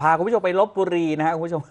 พาคุณผู้ชมไปลบบุรีนะครับคุณผู้ชม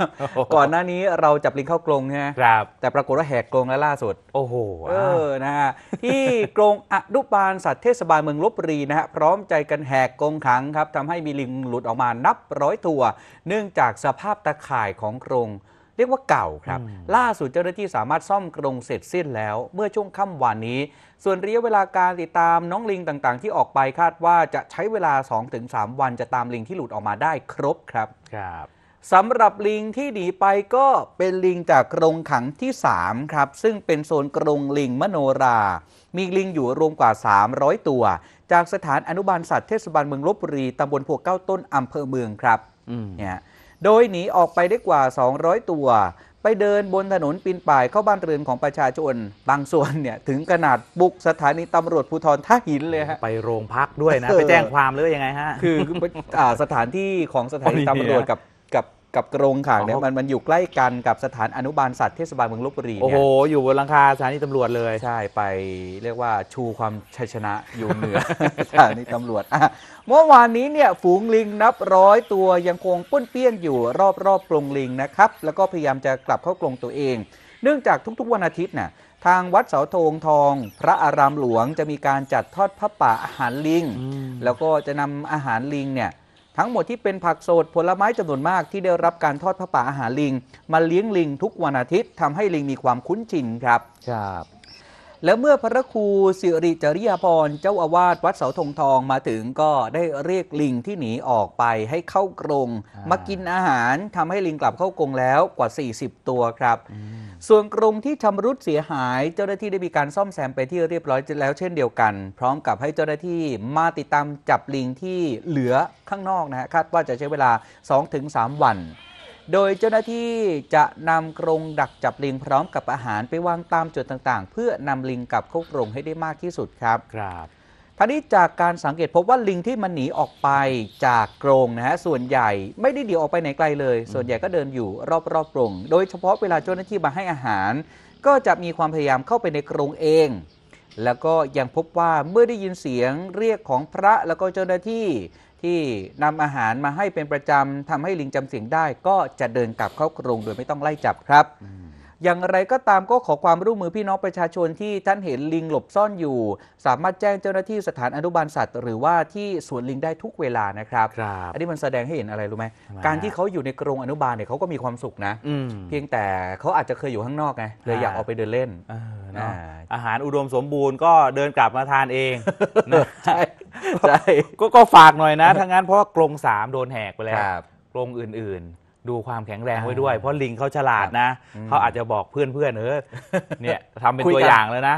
ก่อนหน้านี้เราจับลิงเข้ากรงใช่ไหมครับ แต่ปรากฏว่าแหกกรงแล้วล่าสุด โอ้โหเออนะฮะที่กรงอนุบาลสัตว์เทศบาลเมืองลบบุรีนะฮะพร้อมใจกันแหกกรงขังครับทำให้มีลิงหลุดออกมานับร้อยตัว เนื่องจากสภาพตะข่ายของกรงเรียกว่าเก่าครับ ล่าสุดเจ้าหน้าที่สามารถซ่อมกรงเสร็จสิ้นแล้ว เมื่อช่วงค่ำวานนี้ ส่วนระยะเวลาการติดตามน้องลิงต่างๆ ที่ออกไปคาดว่าจะใช้เวลา 2-3 วันจะตามลิงที่หลุดออกมาได้ครบครับครับสำหรับลิงที่หนีไปก็เป็นลิงจากกรงขังที่ 3 ครับ ซึ่งเป็นโซนกรงลิงมโนรา มีลิงอยู่ รวมกว่า 300 ตัว จากสถานอนุบาลสัตว์เทศบาลเมืองลบบุรีตำบลพวกเก้าต้นอำเภอเมืองครับเนี่ยโดยหนีออกไปได้กว่า 200 ตัว ไปเดินบนถนนปีนป่ายเข้าบ้านเรือนของประชาชน บางส่วนเนี่ย ถึงขนาดบุกสถานีตำรวจภูธรท่าหินเลยฮะ ไปโรงพักด้วยนะ ไปแจ้งความหรือยังไงฮะ คือสถานที่ของสถานีตำรวจกับกับกรงขังเนี่ยมันมันอยู่ใกล้กันกับสถานอนุบาลสัตว์เทศบาลเมืองลบบุรีโอ้โหอยู่บนลังคาสถานีตำรวจเลยใช่ไปเรียกว่าชูความชัยชนะอยู่เหนือสถานีตำรวจเมื่อวานนี้เนี่ยฝูงลิงนับร้อยตัวยังคงป้นเปี้ยนอยู่รอบรอบกรงลิงนะครับ แล้วก็พยายามจะกลับเข้ากรงตัวเอง เนื่องจากทุก ๆ วันอาทิตย์น่ะทางวัดเสาธงทองพระอารามหลวงจะมีการจัดทอดพระป่าอาหารลิง แล้วก็จะนำอาหารลิงเนี่ยทั้งหมดที่เป็นผักสดผลไม้จำนวนมากที่ได้รับการทอดพระป่าอาหารลิง มาเลี้ยงลิงทุกวันอาทิตย์ทำให้ลิงมีความคุ้นชินครับ ครับ และเมื่อพระครูสิริจริยาพรเจ้าอาวาสวัดเสาธงทองมาถึงก็ได้เรียกลิงที่หนีออกไปให้เข้ากรง มากินอาหารทำให้ลิงกลับเข้ากรงแล้วกว่า 40 ตัวครับส่วนกรงที่ชำรุดเสียหายเจ้าหน้าที่ได้มีการซ่อมแซมไปที่เรียบร้อยแล้วเช่นเดียวกัน พร้อมกับให้เจ้าหน้าที่มาติดตามจับลิงที่เหลือข้างนอกนะฮะคาดว่าจะใช้เวลา 2-3 วัน โดยเจ้าหน้าที่จะนำกรงดักจับลิงพร้อมกับอาหารไปวางตามจุดต่างๆ เพื่อนำลิงกลับเข้ากรงให้ได้มากที่สุดครับครับท่านี้จากการสังเกตพบว่าลิงที่มันหนีออกไปจากกรงนะฮะส่วนใหญ่ไม่ได้เดี่ยวออกไปไหนไกลเลย ส่วนใหญ่ก็เดินอยู่รอบๆกรง โดยเฉพาะเวลาเจ้าหน้าที่มาให้อาหารก็จะมีความพยายามเข้าไปในกรงเอง แล้วก็ยังพบว่าเมื่อได้ยินเสียง เรียกของพระแล้วก็เจ้าหน้าที่ ที่นำอาหารมาให้เป็นประจำทำให้ลิงจำเสียงได้ก็จะเดินกลับเข้ากรงโดยไม่ต้องไล่จับครับอย่างไรก็ตามก็ขอความร่วมมือพี่น้องประชาชนที่ท่านเห็นลิงหลบซ่อนอยู่ สามารถแจ้งเจ้าหน้าที่สถานอนุบาลสัตว์ หรือว่าที่สวนลิงได้ทุกเวลานะครับรบอันนี้มันแสดงให้เห็นอะไรรู้ไหมการที่เขาอยู่ในกรงอนุบาลเนี่ยเขาก็มีความสุขนะเพียงแต่เขาอาจจะเคยอยู่ข้างนอกไงเลยอยากออกไปเดินเล่นอาหารอุดมสมบูรณ์ก็เดินกลับมาทานเองใช่ใช่ก็ฝากหน่อยนะทั้างนั้นเพราะว่ากรงสามโดนแหกไปแล้วกรงอื่นๆดูความแข็งแรงไว้ด้วยเพราะลิงเขาฉลาดนะเขาอาจจะบอกเพื่อนเพื่อนเออเนี่ยทำเป็นตัวอย่างแล้วนะ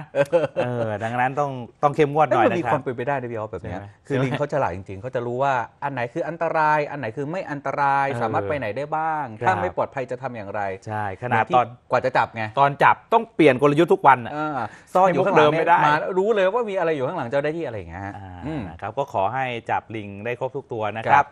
เออ ดังนั้นต้องต้องเข้มงวดหน่อยนะครับมีความเป็นไปได้ในพี่ออแบบนี้คือลิงเขาฉลาดจริงๆเขาจะรู้ว่า อันไหนคืออันตราย อันไหนคือไม่อันตรายสามารถไปไหนได้บ้าง ถ้าไม่ปลอดภัยจะทำอย่างไรใช่ขนาดตอนกว่าจะจับไงตอนจับต้องเปลี่ยนกลยุทธ์ทุกวันซ่อนอยู่ข้างหลังไม่ได้มารู้เลยว่ามีอะไรอยู่ข้างหลังเจ้าได้ที่อะไรอย่างเงี้ยนะครับก็ขอให้จับลิงได้ครบทุกตัวนะครับ